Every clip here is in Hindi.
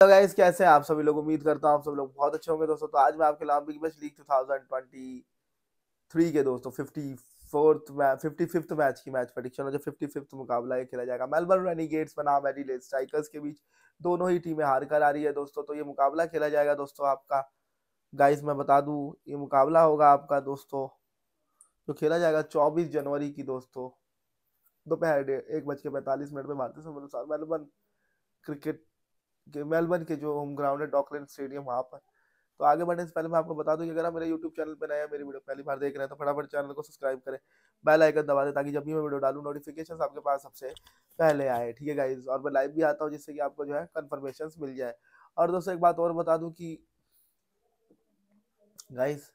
तो गाइस कैसे हैं आप सभी लोग उम्मीद करता हूं आप सभी लोग बहुत अच्छे होंगे दोस्तों तो आज मैं आपके लाभ बिग मैच लीग 2023 के दोस्तों fifty fourth match fifty fifth match की मैच प्रडिक्शन है जो फिफ्टी फिफ्थ मुकाबला खेला जाएगा मेलबर्न रेनिगेट्स बनाम एडिलेड स्ट्राइकर्स के बीच दोनों ही टीमें हार कर आ रही है दोस्तों तो ये मुकाबला खेला जाएगा दोस्तों आपका गाइस मैं बता दूँ ये मुकाबला होगा आपका दोस्तों जो खेला जाएगा चौबीस जनवरी की दोस्तों दोपहर एक बज के पैंतालीस मिनट में भारतीय समय अनुसार मेलबर्न क्रिकेट मेलबर्न के जो होम ग्राउंड है डॉकलैंड स्टेडियम वहाँ पर तो आगे बढ़ने से पहले मैं आपको बता दूं कि अगर आप मेरे यूट्यूब चैनल पर नया मेरी वीडियो पहली बार देख रहे हैं तो फटाफट चैनल को सब्सक्राइब करें बेल आइकन दबा दें ताकि जब भी मैं वीडियो डालूँ नोटिफिकेशन आपके पास सबसे पहले आए ठीक है गाइज और मैं लाइव भी आता हूँ जिससे कि आपको जो है कन्फर्मेशन मिल जाए और दोस्तों एक बात और बता दूँ कि गाइज़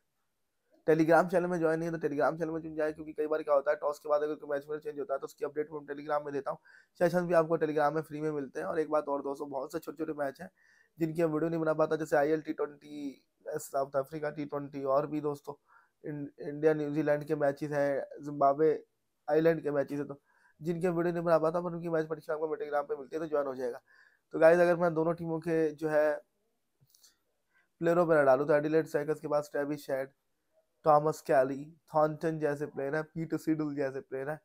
टेलीग्राम चैनल में ज्वाइन नहीं है तो टेलीग्राम चैनल में चुन जाए क्योंकि कई बार क्या होता है टॉस के बाद अगर कोई मैच में चेंज होता है तो उसकी अपडेट मैं टेलीग्राम में देता हूँ सेशन भी आपको टेलीग्राम में फ्री में मिलते हैं और एक बात और दोस्तों बहुत से छोटे छोटे मैच हैं जिनकी वीडियो नहीं बना पाता जैसे आई L T twenty south Africa T twenty और भी दोस्तों इंडिया न्यूजीलैंड के मैचेस हैं जिम्बाबे आईलैंड के मैचेस हैं तो जिनके वीडियो नहीं बना पाता पर उनकी मैच परीक्षा आपको टेलीग्राम पर मिलती है तो ज्वाइन हो जाएगा तो गाइज अगर मैं दोनों टीमों के जो है प्लेयरों पर डालूँ तो एडिलेट साइकल्स के पास Travis Head Thomas Kelly Thornton जैसे प्लेयर हैं पीटर सिडल जैसे प्लेयर हैं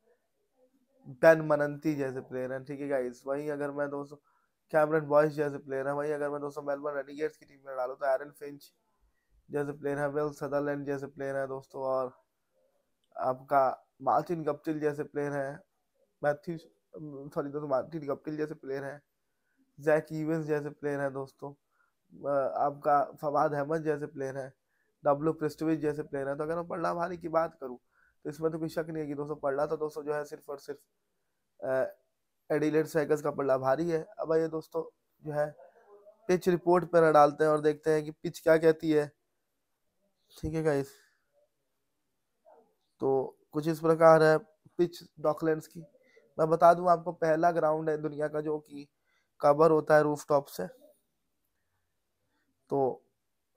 बेन मनंती जैसे प्लेयर हैं ठीक है गाइस वहीं अगर मैं दोस्तों कैमरन बॉयस जैसे प्लेयर हैं वहीं अगर मैं दोस्तों मेलबर्न रेनिगेट्स की टीम में डालूँ तो एरन फिंच जैसे प्लेयर है वेल सदरलैंड जैसे प्लेयर है दोस्तों और आपका मार्टिन गप्टिल जैसे प्लेयर है मैथ्यू सॉरी दोस्तों मार्टिन गप्टिल जैसे प्लेयर हैं जैक इवेंस जैसे प्लेयर हैं दोस्तों आपका फवाद अहमद जैसे प्लेयर हैं डब्ल्यू प्रेस्टविज जैसे प्लेयर है तो अगर मैं पढ़ला भारी की बात करूँ तो इसमें तो कोई शक नहीं है कि दोस्तों पढ़ला तो दोस्तों जो है सिर्फ और सिर्फ एडिलेट साइकल्स का पढ़ला भारी है अब आइए दोस्तों जो है पिच रिपोर्ट पर डालते हैं और देखते हैं कि पिच क्या कहती है ठीक है गाइस तो कुछ इस प्रकार है पिच डॉकलैंड्स की मैं बता दूं आपको पहला ग्राउंड है दुनिया का जो कि कवर होता है रूफ टॉप से तो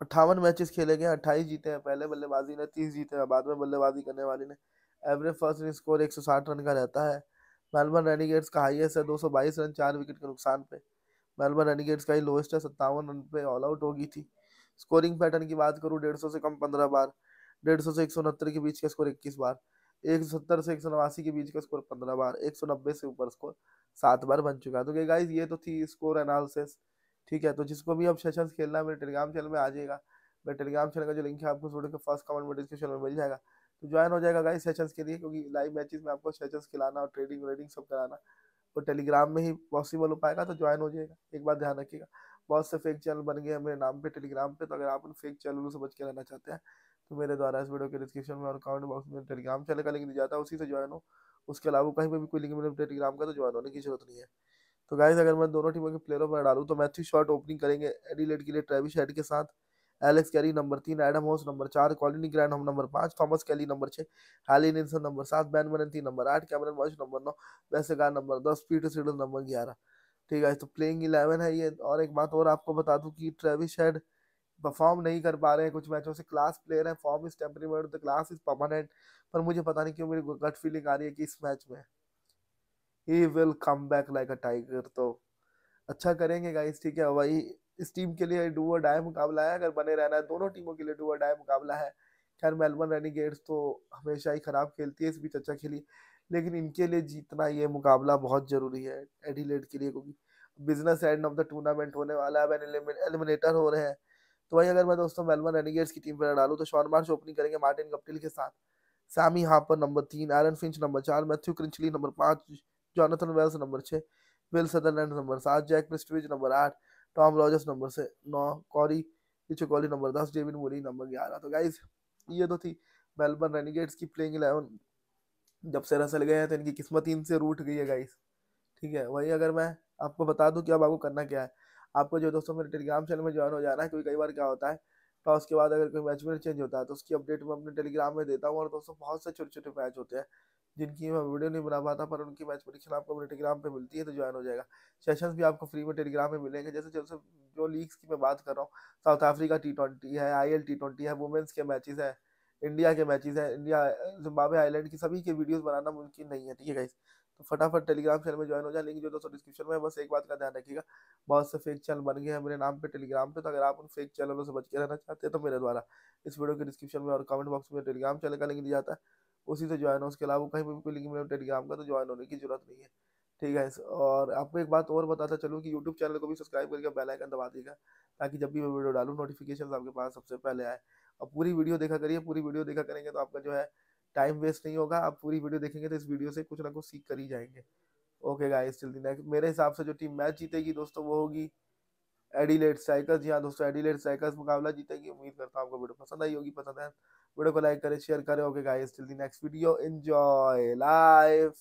अट्ठावन मैचेस खेले गए अट्ठाईस जीते हैं पहले बल्लेबाजी ने तीस जीते हैं बाद में बल्लेबाजी करने वाले ने एवरेज फर्स्ट इन स्कोर एक रन का रहता है मेलबर्न रेनिगेट्स का हाइएस्ट है दो रन चार विकेट के नुकसान पे मेलबर्न रेनिगेट्स का ही लोएस्ट है सत्तावन रन पे ऑल आउट हो गई थी स्कोरिंग पैटर्न की बात करूँ डेढ़ से कम पंद्रह बार डेढ़ से एक के बीच का स्कोर इक्कीस बार एक सौ सत्तर से एक सौ नवासी के बीच का स्कोर पंद्रह बार एक सौ नब्बे से ऊपर स्कोर सात बार बन चुका है तो गाइज ये तो थी स्कोर एनालिसिस ठीक है तो जिसको भी अब सेशन खेलना है मेरे टेलीग्राम चैनल में आ जाएगा मेरे टेलीग्राम चैनल का जो लिंक है आपको वीडियो के फर्स्ट कमेंट में डिस्क्रिप्शन में मिल जाएगा तो ज्वाइन हो जाएगा गाइस सेशन के लिए क्योंकि लाइव मैचेस में आपको सेशन खिलाना और ट्रेडिंग वेडिंग सब कराना वो टेलीग्राम में ही पॉसिबल हो पाएगा तो ज्वाइन हो जाएगा एक बार ध्यान रखिएगा बहुत से फेक चैनल बन गए हैं मेरे नाम पर टेलीग्राम पर तो अगर आप उन फेक चैनलों से बच के रहना चाहते हैं तो मेरे द्वारा इस वीडियो के डिस्क्रिप्शन में और कमेंट बॉक्स में टेलीग्राम चैनल का लिंक दिया जाता है उसी से ज्वाइन हो उसके अलावा कहीं पर भी कोई लिंक मेरे टेलीग्राम का तो ज्वाइन होने की जरूरत नहीं है तो गाइज अगर मैं दोनों टीमों के प्लेयरों पर डालूँ तो मैथ्यू शॉर्ट ओपनिंग करेंगे एडिलेट के लिए ट्रेविश हेड के साथ एलेक्स कैरी नंबर तीन एडम होस नंबर चार कॉलिनी ग्रैंड हम नंबर पाँच थॉमस कैली नंबर छः हैली निल्सन नंबर सात बैन मनंती नंबर आठ कैमरन वॉश नंबर नौ वैसे गार नंबर दस पीटर सीडर नंबर ग्यारह ठीक है तो प्लेइंग इलेवन है ये और एक बात और आपको बता दूँ कि ट्रेविश हेड परफॉर्म नहीं कर पा रहे हैं कुछ मैचों से क्लास प्लेयर है form is temporary the class is permanent पर मुझे पता नहीं क्यों मेरी गट फीलिंग आ रही है कि इस मैच में ही will come back like a tiger तो अच्छा करेंगे गाइस ठीक है वही इस टीम के लिए डू और डाई मुकाबला है अगर बने रहना है दोनों टीमों के लिए डू और डाई मुकाबला है खैर मेलबर्न गेट्स तो हमेशा ही ख़राब खेलती है इस बीच अच्छा खेली लेकिन इनके लिए जीतना ये मुकाबला बहुत ज़रूरी है एडिलेड के लिए क्योंकि business end of the tournament होने वाला है एलिमिनेटर हो रहे हैं तो वही अगर मैं दोस्तों मेलबर्न रेनिगेट्स की टीम पर डालूँ तो शॉन मार्च ओपनिंग करेंगे मार्टिन कप्टिल के साथ सैमी हापर नंबर तीन एरन फिंच नंबर चार मैथ्यू क्रिंचली नंबर पाँच जॉनथन वेल्स नंबर छः विल सदरलैंड नंबर सात जैक प्रिस्टविज नंबर आठ टॉम रॉजर्स नंबर से नौ कॉरी इचोकॉली नंबर दस डेविन मोरी नंबर ग्यारह तो गाइज ये तो थी मेलबर्न रेनिगेट्स की प्लेइंग इलेवन जब से रसल गए हैं तो इनकी किस्मत इनसे रूट गई है गाइज ठीक है वही अगर मैं आपको बता दूँ कि अब आपको करना क्या है आपको जो दोस्तों मेरे टेलीग्राम चैनल में ज्वाइन हो जाना है क्योंकि कई बार क्या होता है टॉस तो के बाद अगर कोई मैच में चेंज होता है तो उसकी अपडेट मैं अपने टेलीग्राम में देता हूँ और दोस्तों बहुत से छोटे छोटे मैच होते हैं जिनकी मैं वीडियो नहीं बना पाता पर उनकी मैच प्रिडिक्शन आपको अपने टेलीग्राम पे मिलती है तो ज्वाइन हो जाएगा सेशंस भी आपको फ्री में टेलीग्राम में मिलेंगे जैसे जैसे जो लीग्स की मैं बात कर रहा हूँ साउथ अफ्रीका टी ट्वेंटी है आई एल टी ट्वेंटी है वुमेंस के मैचेस हैं इंडिया के मैचेस हैं इंडिया जिम्बाबे आइलैंड की सभी के वीडियोज़ बनाना मुमकिन नहीं है ठीक है गाइस तो फटाफट टेलीग्राम चैनल में ज्वाइन हो जाए लिंक जो दोस्तों डिस्क्रिप्शन में बस एक बात का ध्यान रखिएगा बहुत से फेक चैनल बन गए हैं मेरे नाम पे टेलीग्राम पे तो अगर आप उन फेक चैनलों से बच के रहना चाहते हैं तो मेरे द्वारा इस वीडियो के डिस्क्रिप्शन में और कमेंट बॉक्स में टेलीग्राम चैनल का लिंक दिया जाता है उसी से ज्वाइन हो उसके अलावा कहीं पर भी कोई लिंक मिले टेलीग्राम का तो ज्वाइन होने की जरूरत नहीं है ठीक है और आपको एक बात और बताता चलूँ कि यूट्यूब चैनल को भी सब्सक्राइब करके बेल आइकन दबा देगा ताकि जब भी मैं वीडियो डालूँ नोटिफिकेशन आपके पास सबसे पहले आए और पूरी वीडियो देखा करिए पूरी वीडियो देखा करेंगे तो आपका जो है टाइम वेस्ट नहीं होगा आप पूरी वीडियो देखेंगे तो इस वीडियो से कुछ ना कुछ सीख कर ही जाएंगे ओके गाइस चल दी नेक्स्ट मेरे हिसाब से जो टीम मैच जीतेगी दोस्तों वो होगी एडिलेट साइकल्स जी हाँ दोस्तों एडिलेट साइकल्स मुकाबला जीतेगी उम्मीद करता हूँ आपको वीडियो पसंद आई होगी पसंद है वीडियो को लाइक करें शेयर करें okay guys till the next video enjoy life